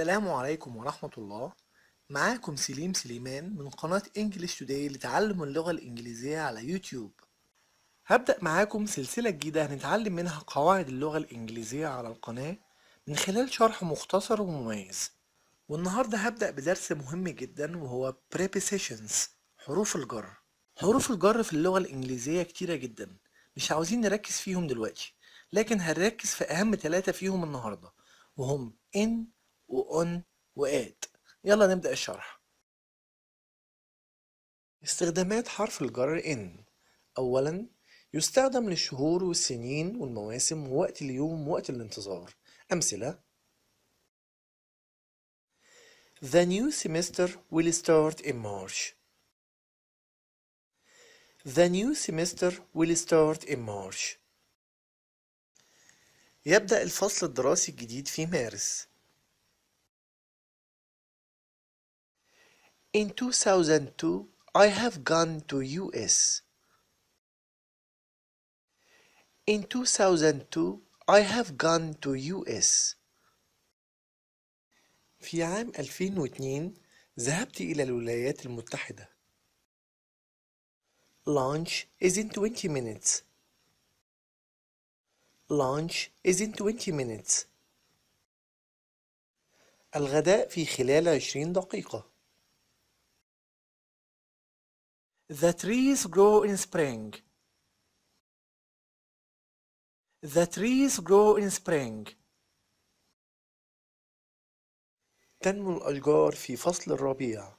السلام عليكم ورحمة الله معاكم سليم سليمان من قناة انجلش توداي لتعلم اللغة الإنجليزية على يوتيوب هبدأ معاكم سلسلة جديدة هنتعلم منها قواعد اللغة الإنجليزية على القناة من خلال شرح مختصر ومميز والنهاردة هبدأ بدرس مهم جدا وهو prepositions حروف الجر حروف الجر في اللغة الإنجليزية كتيرة جدا مش عاوزين نركز فيهم دلوقتي لكن هنركز في أهم ثلاثة فيهم النهاردة وهم in وأن وآد يلا نبدأ الشرح استخدامات حرف الجر إن أولا يستخدم للشهور والسنين والمواسم ووقت اليوم ووقت الانتظار أمثلة The new semester will start in March The new semester will start in March يبدأ الفصل الدراسي الجديد في مارس In 2002, I have gone to US. In 2002, I have gone to US. في عام 2002 ذهبت إلى الولايات المتحدة. Lunch is in 20 minutes. Lunch is in 20 minutes. الغداء في خلال 20 دقيقة. The trees grow in spring. The trees grow in spring. تنمو الأشجار في فصل الربيع.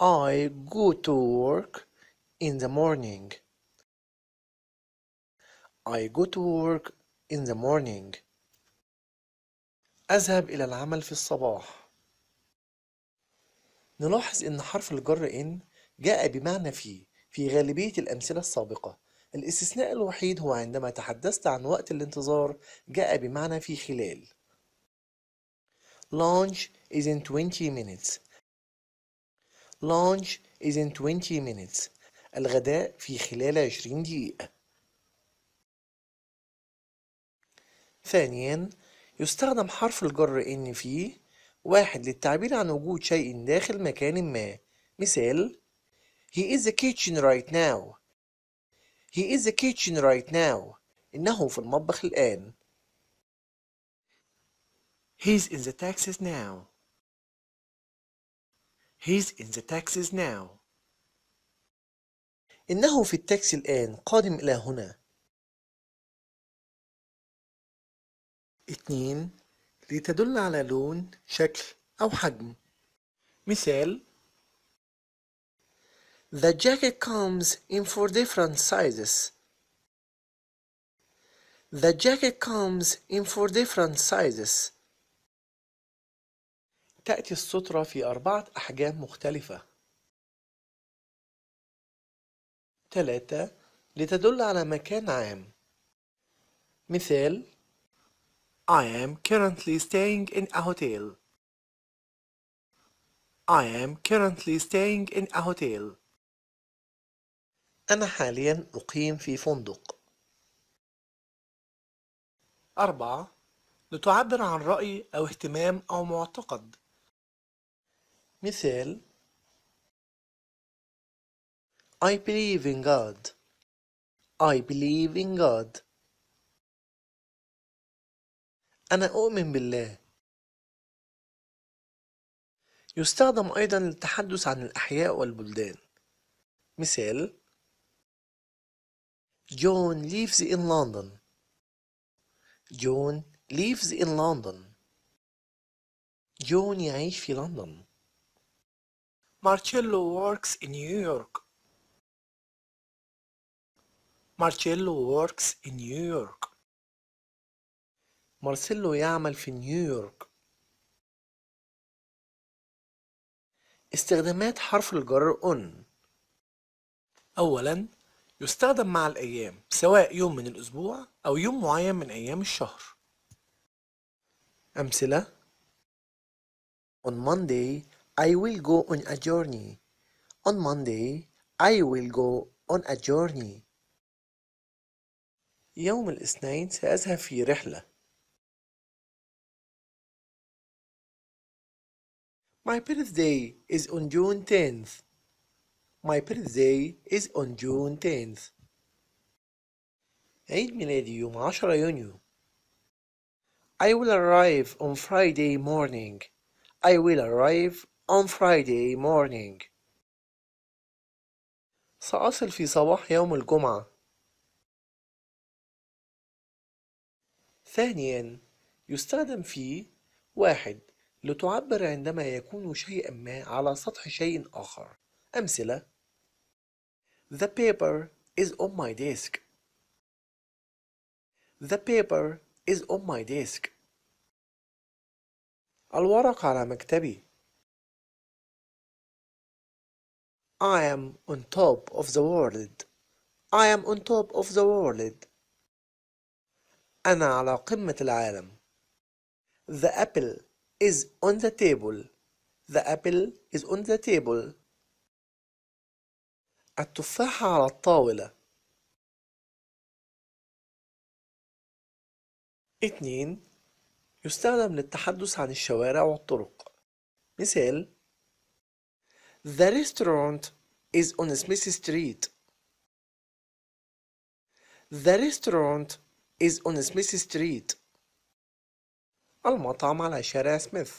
I go to work in the morning. I go to work in the morning. أذهب إلى العمل في الصباح. نلاحظ أن حرف الجر إن جاء بمعنى في في غالبية الأمثلة السابقة الاستثناء الوحيد هو عندما تحدثت عن وقت الانتظار جاء بمعنى في خلال Launch is in 20 minutes Launch is in 20 minutes الغداء في خلال 20 دقيقة ثانيا يستخدم حرف الجر إن في واحد للتعبير عن وجود شيء داخل مكان ما مثال He is the kitchen right now He is the kitchen right now إنه في المطبخ الآن He's in the taxis now He's in the taxis now إنه في التاكسي الآن قادم إلى هنا اتنين لتدل على لون شكل أو حجم مثال The jacket comes in four different sizes. The jacket comes in four different sizes. تأتي السترة في أربعة أحجام مختلفة. ثلاثة لتدل على مكان عام. مثال I am currently staying in a hotel. I am currently staying in a hotel. أنا حاليا أقيم في فندق. أربعة لتعبر عن رأي أو اهتمام أو معتقد. مثال I believe in God. I believe in God. أنا أؤمن بالله يستخدم أيضا للتحدث عن الأحياء والبلدان مثال جون lives in London جون lives in London جون يعيش في لندن مارتشيلو works in نيويورك مارتشيلو works in نيويورك مارسيلو يعمل في نيويورك استخدامات حرف الجر on أولا يستخدم مع الأيام سواء يوم من الأسبوع أو يوم معين من أيام الشهر أمثلة On Monday I will go on a journey On Monday I will go on a journey يوم الاثنين سأذهب في رحلة My birthday is on June 10th. My birthday is on June 10th. عيد ميلادي يوم 10 يونيو. I will arrive on Friday morning. I will arrive on Friday morning. سأصل في صباح يوم الجمعة. ثانيا يستخدم في واحد لتعبر عندما يكون شيء ما على سطح شيء آخر. أمثلة: The paper is on my desk. The paper is on my desk. الورق على مكتبي. I am on top of the world. I am on top of the world. أنا على قمة العالم. The apple is on the table. The apple is on the table. التفاحة على الطاولة. اثنين يستخدم للتحدث عن الشوارع والطرق. مثال The restaurant is on Smith Street. The restaurant is on Smith Street. المطعم على شارع سميث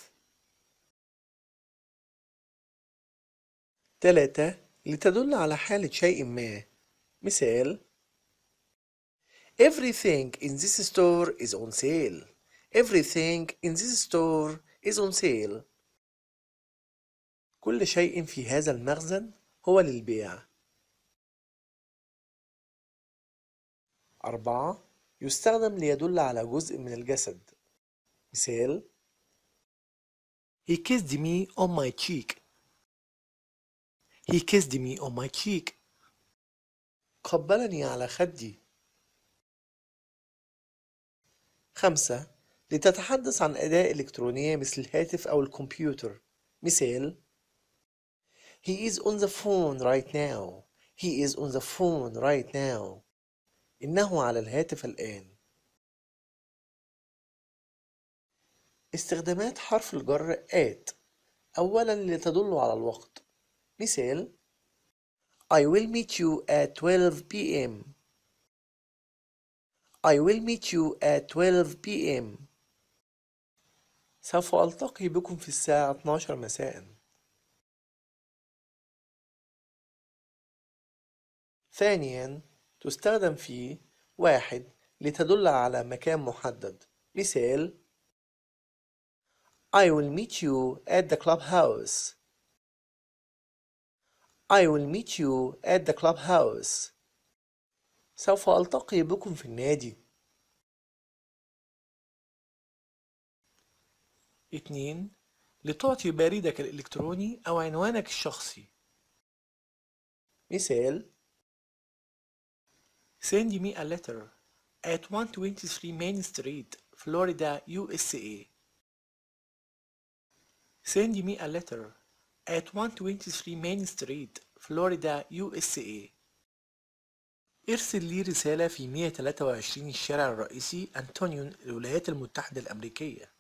تلاتة لتدل على حالة شيء ما مثال Everything in this store is on sale. Everything in this store is on sale. كل شيء في هذا المخزن هو للبيع. أربعة يستخدم ليدل على جزء من الجسد مثال He kissed me on my cheek. He kissed me on my cheek. قبلني على خدي. خمسة لتتحدث عن أداة إلكترونية مثل الهاتف أو الكمبيوتر. مثال He is on the phone right now. He is on the phone right now. إنه على الهاتف الآن. استخدامات حرف الجر at أولا لتدل على الوقت مثال I will meet you at 12 p.m. I will meet you at 12 p.m. سوف ألتقي بكم في الساعة 12 مساء. ثانيا تستخدم في واحد لتدل على مكان محدد مثال I will meet you at the clubhouse. I will meet you at the clubhouse. سوف ألتقي بكم في النادي. اثنين لتعطي بريدك الإلكتروني أو عنوانك الشخصي. مثال Send me a letter at 123 Main Street, Florida, USA. Send me a letter at 123 Main Street, Florida, USA. ارسل لي رسالة في 123 الشارع الرئيسي أنتونيون الولايات المتحدة الأمريكية